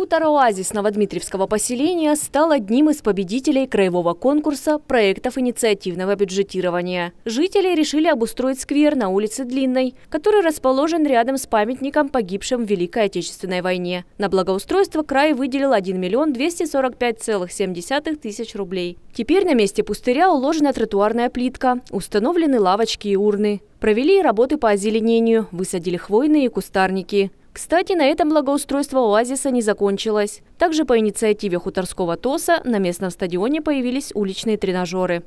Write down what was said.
Хутор «Оазис» Новодмитриевского поселения стал одним из победителей краевого конкурса проектов инициативного бюджетирования. Жители решили обустроить сквер на улице Длинной, который расположен рядом с памятником погибшим в Великой Отечественной войне. На благоустройство край выделил 1 миллион 245,7 тысяч рублей. Теперь на месте пустыря уложена тротуарная плитка, установлены лавочки и урны. Провели работы по озеленению, высадили хвойные кустарники. Кстати, на этом благоустройство оазиса не закончилось. Также по инициативе хуторского ТОСа на местном стадионе появились уличные тренажеры.